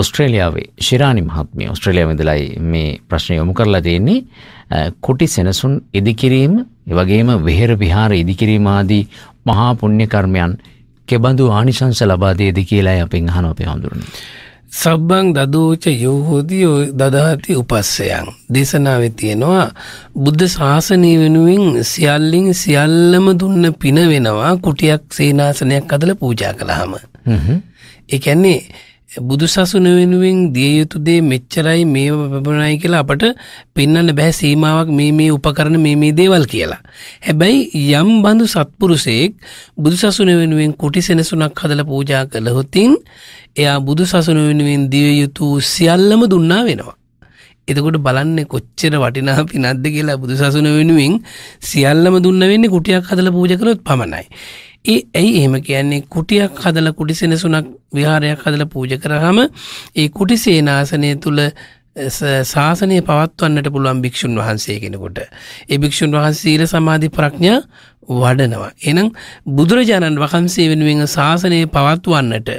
ඔස්ට්‍රේලියාවේ ශිරාණි මහත්මිය ඔස්ට්‍රේලියාව ඉඳලායි මේ ප්‍රශ්නය යොමු කරලා තියෙන්නේ කුටි සෙනසුන් ඉදිකිරීම ඒ වගේම වෙහෙර විහාර ඉදිකිරීම ආදී මහා පුණ්‍ය කර්මයන් කෙබඳු ආනිසංස ලබා දෙයිද කියලායි අපෙන් අහනවා අපේ හඳුරන්නේ. සබ්බං දදෝච යෝහෝදියෝ දදාති උපස්සයන් දේශනාවේ තියෙනවා බුද්ධ ශාසනය වෙනුවෙන් සියල්ලින් සියල්ලම දුන්න පින වෙනවා කුටියක් සේනාසනයක් අදලා පූජා කළාම. ඒ කියන්නේ බුදුසසුන වෙනුවෙන් දිය යුතු දේ මෙච්චරයි මේ පබනයි කියලා අපට පෙන්වන්න බැහැ සීමාවක් මේ මේ උපකරණ මේ මේ දේවල් කියලා. හැබැයි යම් බඳු සත්පුරුසයෙක් බුදුසසුන වෙනුවෙන් කුටි සෙනසුනක් හදලා පූජා කළහොතින් එයා බුදුසසුන වෙනුවෙන් දිය යුතු සියල්ලම දුන්නා වෙනවා. එතකොට බලන්නේ කොච්චර වටිනා පිනක්ද කියලා බුදුසසුන වෙනුවෙන් සියල්ලම දුන්න වෙන්නේ කුටියක් හදලා පූජා කළොත් පමණයි. ඒ ඇයි එහෙම කියන්නේ කුටියක් හදල කුටිසෙනසුනක් විහාරයක් හදල පූජ කරහම ඒ කුටිසේනාසනය තුළ ශාසනය පවත්වන්නට පුළුවන් භික්‍ෂූන් වහන්සේ කෙනකොට. ඒ භික්‍ෂූන් වහන්සේල සමාධි ප්‍රඥා වඩනවා. එනම් බුදුරජාණන් වහන්සේ වෙනුවෙන් ශාසනය පවත්වන්නට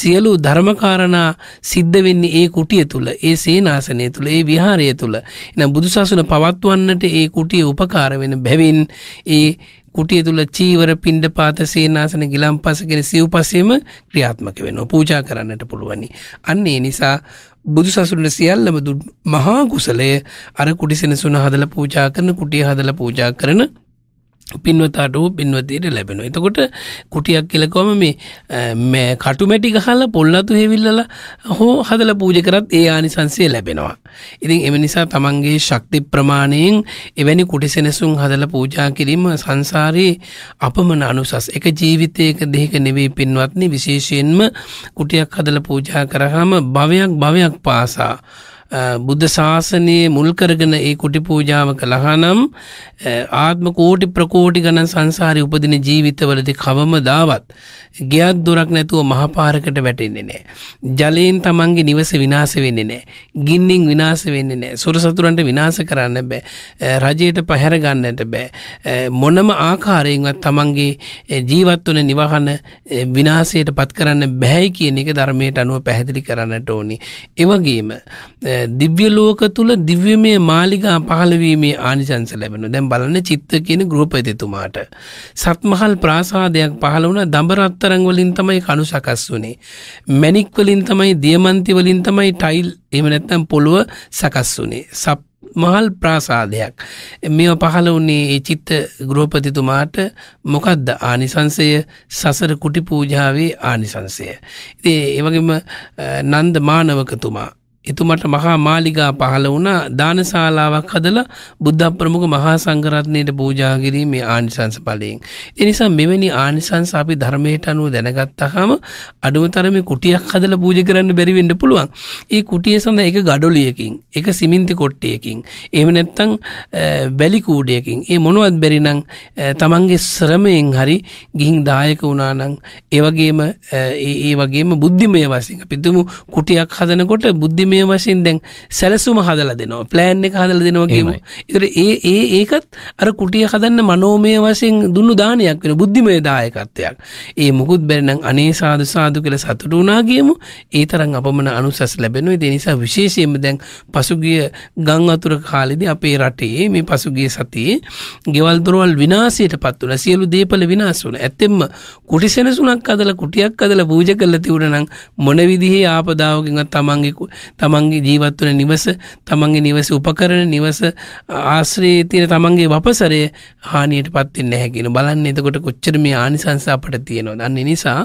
සියලු ධර්මකාරණා සිද්ධ වෙන්නේ ඒ කුටිය තුළ ඒ සේනාසනය තුළ ඒ විහාරය තුළ එනම් බුදුසසුන පවත්වන්නට ඒ කුටිය උපකාර වෙන බැවින් ඒ කුටිය තුල චීවර පින්ඩ පාත සේනාසන ගිලම්පස කියන සිව්පසෙම ක්‍රියාත්මක වෙනවා පූජා කරන්නට පුළුවනි. අන්න ඒ නිසා බුදු සසුන සියල්ලම මහා කුසලය අර කුටිසෙනසුන හදලා පූජා කරන කුටිය හදලා පූජා කරන පින්වතාට වූ පින්වතයට ලැබෙන. එතකොට කුටියක් කියලකොම මේ කටුමැටි ගහල පොල්ලතු හෙවිල්ලල හෝ හදල පූජ කරත් ඒ ආනිසංසය ලැබෙනවා. ඉතින් එම නිසා තමන්ගේ ශක්ති ප්‍රමාණයෙන් එවැනි කුටිසෙනසුන් හදල පූජා කිරීම සංසාරයේ අපමන අනුසස් එක ජීවිතයක දෙක නෙවෙයි පින්වත්නි විශේෂයෙන්ම කුටියක් හදල පූජා කරහම භවයක් භවයක් පාසා. බුද්ධ ශාසනයේ මුල් කරගෙන ඒ කුටි පූජාව කළහනම් ආත්ම කෝටි ප්‍රකෝටි ගණන් සංසාරي උපදින ජීවිතවලදී කවමදාවත් ගියක් දොරක් නැතුව මහපාරකට වැටෙන්නේ නැහැ. ජලයෙන් Tamange නිවස විනාශ වෙන්නේ නැහැ. ගින්නෙන් විනාශ වෙන්නේ නැහැ. සොර සතුරන්ට විනාශ කරන්න බෑ. රජයට පැහැර ගන්නට බෑ. මොනම ආකාරයෙන්වත් Tamange ජීවත් වන නිවහන විනාශයට පත් කරන්න බෑයි කියන එක ධර්මයට අනුව පැහැදිලි කරන්නට ඕනි. ඒ වගේම දිව්‍යලෝක තුළ දිව්‍යමය මාලිගා පහළවීමේ ආනිශංස ලැබෙන දැම් බලන්න චිත්ත කියන ගෘපතිතුමාට. සත්මහල් ප්‍රාසාදයක් පහළ වුණ දඹරත්තරංවලින් තමයි කණු සකස් වුනේ. මැනික්වලින් තමයි දියමන්තිවලින් තමයි ටයිල් එම නැත්තම් පොළුව සකස් වුනේ. සප් මහල් ප්‍රාසාදයක්. මෙ පහළ වන්නේ ඒ චිත්ත ගෘහපතිතුමාට මොකක්ද ආනිසංසය සසර කුටි පූජාවේ ආනිසංසය. ඉතිේ ඒවගේම නන්ද මානවකතුමා එතුමට මහා මාලිගා පහළ වුණා දානශාලාවක් හදලා බුද්ධ ප්‍රමුඛ මහා සංඝරත්නයට පූජා කිරීමේ ආනිසංස ඵලයෙන්. ඒ නිසා මෙවැනි ආනිසංස අපි ධර්මයට අනුව දැනගත්තාම අඩුවතරමේ කුටියක් හදලා පූජා කරන්න බැරි වෙන්න පුළුවන්. ඒ කුටිය සඳහා එක ගඩොලියකින්, එක සිමෙන්ති කොට්ටයකින්, එහෙම නැත්නම් බැලි කූඩයකින්, ඒ මොනවත් බැරි නම් තමන්ගේ ශ්‍රමයෙන් හරි ගිහින් දායක වුණා නම් ඒ වගේම ඒ වගේම බුද්ධිමය වශයෙන් අපි තුමු කුටියක් හදනකොට බුද්ධිමය ක්‍රමය වශයෙන් දැන් සැලසුම හදල දෙනවා ප්ලෑන් එක හදල දෙනවා කියම ඉතර ඒ ඒ ඒකත් අර කුටිය හදන්න මනෝමය වශයෙන් දුන්නු දානයක් වෙන බුද්ධිමය දායකත්වයක් ඒ මුකුත් බැරිනම් අනේ සාදු සාදු කළ සතුට වනා කියමු ඒ තරන් අපමන අනුසස් ලැබෙනු ඒ නිසා විශේෂයෙන්ම දැන් පසුගිය ගං අතුර කාලෙද අපේ රටේ මේ පසුගිය සතියේ ගෙවල් දොරවල් විනාසයට පත් වන සියලු දේපල විනාස වන ඇත්තෙම කුටි සෙනසුනක් අදල කුටියක් අදල පූජ කරල තිවුණනම් මොන විදිහේ ආපදාවකින් තමන්ගේ තමන්ගේ ජීවත්වන නිවස තමන්ගේ නිවස උපකරන නිවස ආශ්‍රයේ තියෙන තමන්ගේ වපසරය හානියට පත්වෙන්න හැකිෙන බලන්න එතකොට කොච්චර මේ ආනිසංස අපට තියෙනවා දන්න නිසා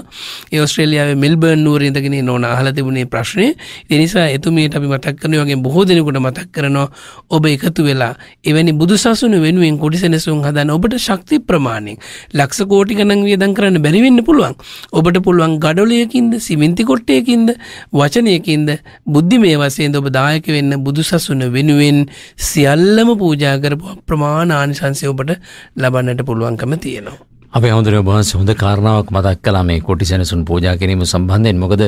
ඔස්ට්‍රේලියාව මෙල්බර්න් නුවර ඉඳගෙන නොන අහල තිබුණේ ප්‍රශ්නය එනිසා එතුමට අපි මතක් කරන වගේ බොහෝ දෙනෙකුට මතක් කරනවා ඔබ එකතු වෙලා එවැනි බුදු සසුන වෙනුවෙන් කොටිසෙනසුන් හදන ඔබට ශක්ති ප්‍රමාණයෙන් ලක්ෂ කෝටි ගණන් වියදම් කරන්න බැරිවෙන්න පුළුවන් ඔබට පුළුවන් ගඩොලයකින්ද සිමින්ති කොට්ටයකින්ද වචනයකින්ද බුද්ධිමය පුණ්‍ය වශයෙන් ඔබ දායක වෙන්න බුදුසසුන වෙනුවෙන් සියල්ලම පූජා කරපු අප්‍රමාණ ආනිසංසය ඔබට ලබන්නට පුළුවන්කම තියෙනවා. අපේ හමුදුර වහන්ස හොඳ කාරණාවක් මතක් කළා මේ කොටි සැනසුන් පූජා කිරීම සම්බන්ධයෙන් මොකද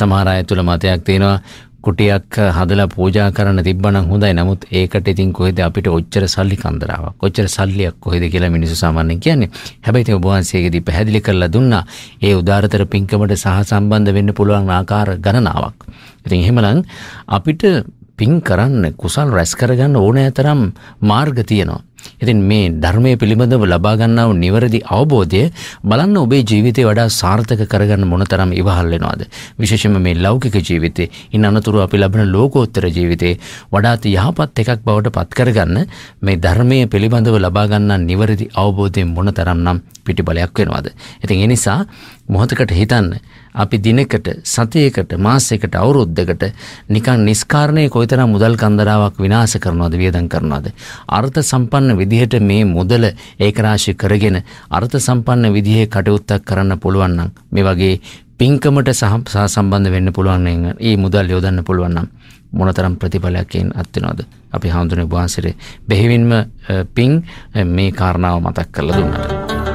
සමහර අය තුළ මතයක් තියෙනවා කුටියක් හදලා පූජා කරන්න තිබ්බනම් හොඳයි. නමුත් ඒකට ඉතින් කොහෙද අපිට ඔච්චර සල්ලි කන්දරාවක්. ඔච්චර සල්ලියක් කොහෙද කියලා මිනිස්සු සාමාන්‍යයෙන් කියන්නේ. හැබැයි තේ ඔබ වහන්සේගෙදී පැහැදිලි කරලා දුන්නා. ඒ උදාරතර පින්කමට සහ සම්බන්ධ වෙන්න පුළුවන් ආකාර ගණනාවක්. ඉතින් එහෙමනම් අපිට පින් කරන්න කුසල් රැස් කරගන්න ඕනෑතරම් මාර්ග තියෙනවා. ඉතින් මේ ධර්මය පිළිබඳව ලබා ගන්නා වූ නිවැරදි අවබෝධය බලන්න ඔබේ ජීවිතේ වඩා සාර්ථක කරගන්න මොනතරම් ඉවහල් වෙනවද විශේෂයෙන්ම මේ ලෞකික ජීවිතේ ඉන් අනතුරු අපි ලබන ලෝකෝත්තර ජීවිතේ වඩාත් යහපත් එකක් බවට පත් කරගන්න මේ ධර්මය පිළිබඳව ලබා ගන්නා නිවැරදි අවබෝධය මොනතරම් නම් පිටිබලයක් වෙනවද ඉතින් ඒ නිසා මොහොතකට හිතන්න අපි දිනකට සතියකට මාසයකට අවුරුද්දකට නිකන් නිස්කාරණයේ කොයිතරම් මුදල් කන්දරාවක් විනාශ කරනවද වියදම් කරනවද අර්ථ සම්පන්න විදිහට මේ මුදල ඒකරාශී කරගෙන අර්ථ සම්පන්න විදිහේ කටයුත්තක් කරන්න පුළුවන් නම් මේ වගේ පින්කමට සහ සම්බන්ධ වෙන්න පුළුවන් නම් ඒ මුදල් යොදන්න පුළුවන් නම් මොනතරම් ප්‍රතිඵලයක්ෙන් අත් වෙනවද අපි හඳුනේ වහන්සේට බෙහෙවින්ම පින් මේ කාරණාව මතක් කරලා දුන්නාට